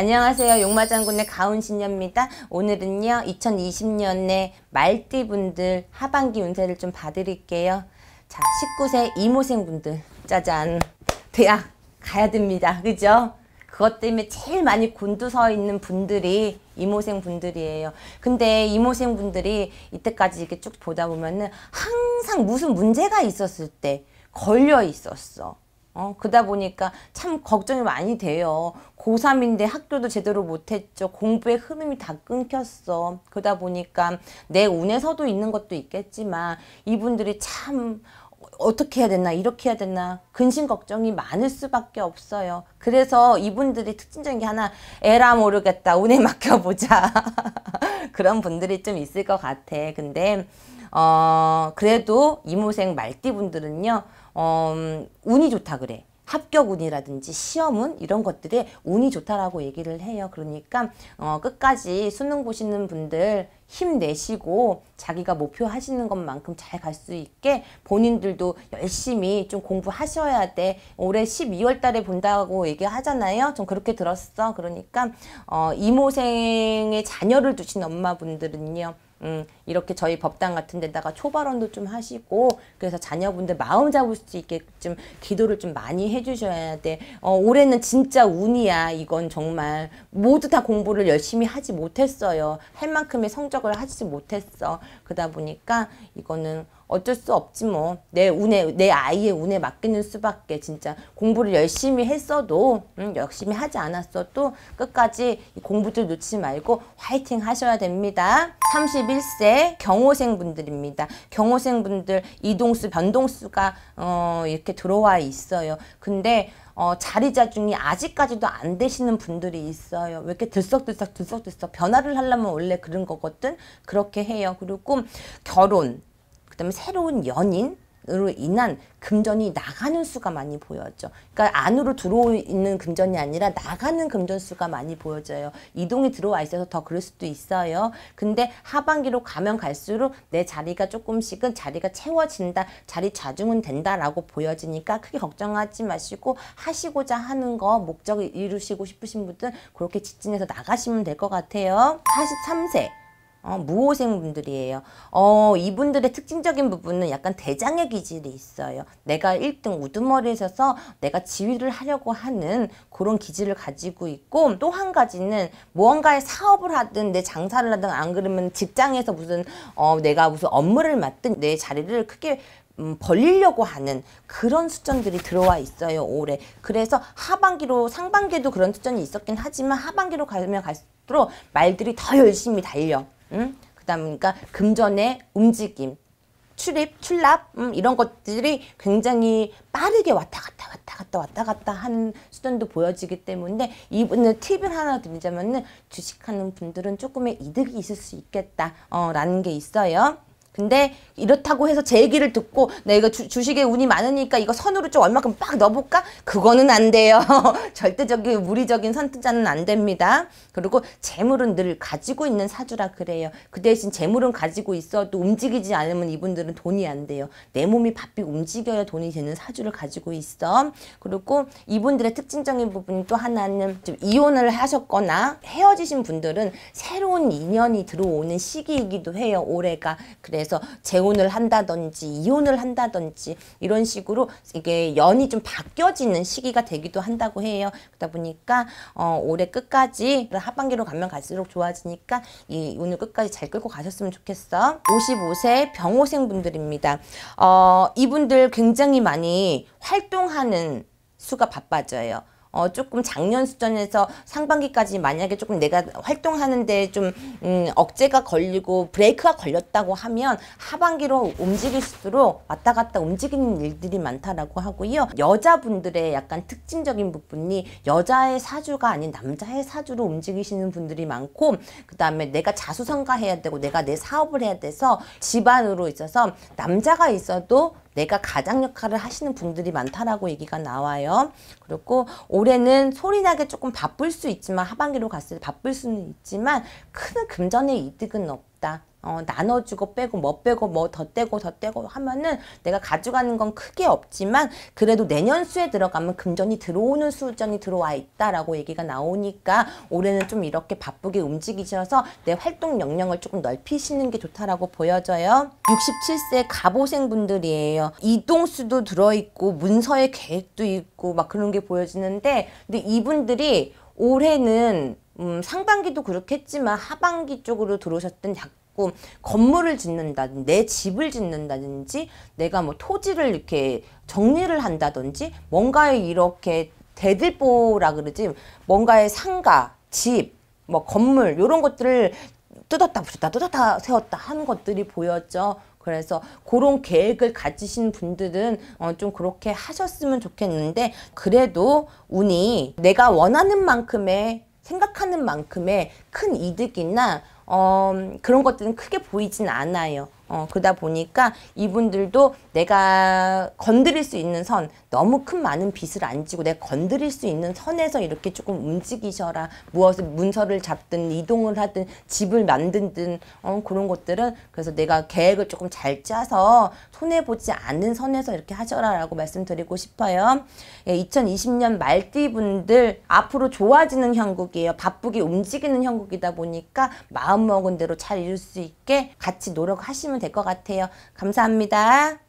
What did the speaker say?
안녕하세요. 용마장군의 가온신녀입니다. 오늘은요. 2020년에 말띠분들 하반기 운세를 좀 봐드릴게요. 자, 19세 이모생분들 짜잔. 대학 가야 됩니다. 그죠? 그것 때문에 제일 많이 곤두서 있는 분들이 이모생 분들이에요. 근데 이모생 분들이 이때까지 이렇게 쭉 보다 보면은 항상 무슨 문제가 있었을 때 걸려 있었어. 어, 그다 보니까 참 걱정이 많이 돼요. 고3인데 학교도 제대로 못했죠. 공부의 흐름이 다 끊겼어. 그러다 보니까 내 운에서도 있는 것도 있겠지만 이분들이 참 어떻게 해야 되나 이렇게 해야 되나 근심 걱정이 많을 수밖에 없어요. 그래서 이분들이 특징적인 게 하나 에라 모르겠다 운에 맡겨보자 그런 분들이 좀 있을 것 같아. 근데 어 그래도 이모생 말띠 분들은요 어, 운이 좋다 그래. 합격운이라든지 시험운 이런 것들에 운이 좋다라고 얘기를 해요. 그러니까 어, 끝까지 수능 보시는 분들 힘내시고 자기가 목표하시는 것만큼 잘 갈 수 있게 본인들도 열심히 좀 공부하셔야 돼. 올해 12월 달에 본다고 얘기하잖아요. 좀 그렇게 들었어. 그러니까 어, 이모생의 자녀를 두신 엄마분들은요. 음, 이렇게 저희 법당 같은 데다가 초발언도 좀 하시고 그래서 자녀분들 마음 잡을 수 있게 좀 기도를 좀 많이 해주셔야 돼. 어, 올해는 진짜 운이야. 이건 정말 모두 다 공부를 열심히 하지 못했어요. 할 만큼의 성적을 하지 못했어. 그러다 보니까 이거는 어쩔 수 없지 뭐. 내 운에 내 아이의 운에 맡기는 수밖에 진짜 공부를 열심히 했어도 음, 열심히 하지 않았어도 끝까지 공부들 놓지 말고 화이팅 하셔야 됩니다. 31세 경호생 분들입니다. 경호생 분들 이동수 변동수가 어, 이렇게 들어와 있어요. 근데 어, 자리자중이 아직까지도 안 되시는 분들이 있어요. 왜 이렇게 들썩들썩 들썩들썩 변화를 하려면 원래 그런 거거든. 그렇게 해요. 그리고 결혼 그다음에 새로운 연인 으로 인한 금전이 나가는 수가 많이 보였죠. 그러니까 안으로 들어오는 금전이 아니라 나가는 금전 수가 많이 보여져요. 이동이 들어와 있어서 더 그럴 수도 있어요. 근데 하반기로 가면 갈수록 내 자리가 조금씩은 자리가 채워진다. 자리 좌중은 된다라고 보여지니까 크게 걱정하지 마시고 하시고자 하는 거 목적을 이루시고 싶으신 분들 그렇게 직진해서 나가시면 될 것 같아요. 43세 어, 무호생 분들이에요. 어, 이분들의 특징적인 부분은 약간 대장의 기질이 있어요. 내가 1등 우두머리에 서서 내가 지휘를 하려고 하는 그런 기질을 가지고 있고 또 한 가지는 무언가의 사업을 하든 내 장사를 하든 안 그러면 직장에서 무슨 어, 내가 무슨 업무를 맡든 내 자리를 크게 음, 벌리려고 하는 그런 수전들이 들어와 있어요 올해 그래서 하반기로 상반기에도 그런 수전이 있었긴 하지만 하반기로 가면 갈수록 말들이 더 열심히 달려 음? 그다음 그러니까 금전의 움직임, 출입, 출납 음, 이런 것들이 굉장히 빠르게 왔다 갔다 왔다 갔다 왔다 갔다 하는 수단도 보여지기 때문에 이분은 팁을 하나 드리자면은 주식하는 분들은 조금의 이득이 있을 수 있겠다라는 게 있어요. 근데 이렇다고 해서 제 얘기를 듣고 내가 주, 식에 운이 많으니까 이거 선으로 좀 얼마큼 빡 넣어볼까? 그거는 안 돼요. 절대적인 무리적인 선투자는 안 됩니다. 그리고 재물은 늘 가지고 있는 사주라 그래요. 그 대신 재물은 가지고 있어도 움직이지 않으면 이분들은 돈이 안 돼요. 내 몸이 바삐 움직여야 돈이 되는 사주를 가지고 있어. 그리고 이분들의 특징적인 부분이 또 하나는 좀 이혼을 하셨거나 헤어지신 분들은 새로운 인연이 들어오는 시기이기도 해요. 올해가. 그래서 그래서 재혼을 한다든지 이혼을 한다든지 이런 식으로 이게 연이 좀 바뀌어지는 시기가 되기도 한다고 해요. 그러다 보니까 어, 올해 끝까지 하반기로 가면 갈수록 좋아지니까 이 오늘 끝까지 잘 끌고 가셨으면 좋겠어. 55세 병호생 분들입니다. 어, 이분들 굉장히 많이 활동하는 수가 바빠져요. 어, 조금 작년 수준에서 상반기까지 만약에 조금 내가 활동하는데 좀, 음, 억제가 걸리고 브레이크가 걸렸다고 하면 하반기로 움직일수록 왔다 갔다 움직이는 일들이 많다라고 하고요. 여자분들의 약간 특징적인 부분이 여자의 사주가 아닌 남자의 사주로 움직이시는 분들이 많고, 그 다음에 내가 자수성가해야 되고 내가 내 사업을 해야 돼서 집안으로 있어서 남자가 있어도 내가 가장 역할을 하시는 분들이 많다라고 얘기가 나와요. 그리고 올해는 소리나게 조금 바쁠 수 있지만 하반기로 갔을 때 바쁠 수는 있지만 큰 금전의 이득은 없다. 어, 나눠주고 빼고 뭐 빼고 뭐 더 떼고 더 떼고 하면은 내가 가져가는 건 크게 없지만 그래도 내년 수에 들어가면 금전이 들어오는 수전이 들어와 있다라고 얘기가 나오니까 올해는 좀 이렇게 바쁘게 움직이셔서 내 활동 역량을 조금 넓히시는 게 좋다라고 보여져요. 67세 가보생 분들이에요. 이동수도 들어있고 문서의 계획도 있고 막 그런 게 보여지는데 근데 이분들이 올해는 음, 상반기도 그렇겠지만 하반기 쪽으로 들어오셨던 약 자꾸 건물을 짓는다든지 내 집을 짓는다든지 내가 뭐 토지를 이렇게 정리를 한다든지 뭔가에 이렇게 대들보라 그러지 뭔가의 상가, 집, 뭐 건물 이런 것들을 뜯었다 붙였다 뜯었다 세웠다 하는 것들이 보였죠. 그래서 그런 계획을 가지신 분들은 어, 좀 그렇게 하셨으면 좋겠는데 그래도 운이 내가 원하는 만큼의 생각하는 만큼의 큰 이득이나 어, 그런 것들은 크게 보이진 않아요. 어, 그러다 보니까 이분들도 내가 건드릴 수 있는 선, 너무 큰 많은 빚을 안 지고 내가 건드릴 수 있는 선에서 이렇게 조금 움직이셔라. 무엇을 문서를 잡든 이동을 하든 집을 만든든 어, 그런 것들은 그래서 내가 계획을 조금 잘 짜서 손해보지 않는 선에서 이렇게 하셔라라고 말씀드리고 싶어요. 예, 2020년 말띠분들 앞으로 좋아지는 형국이에요. 바쁘게 움직이는 형국이다 보니까 마음먹은 대로 잘 이룰 수 있게 같이 노력하시면 될것 같아요. 감사합니다.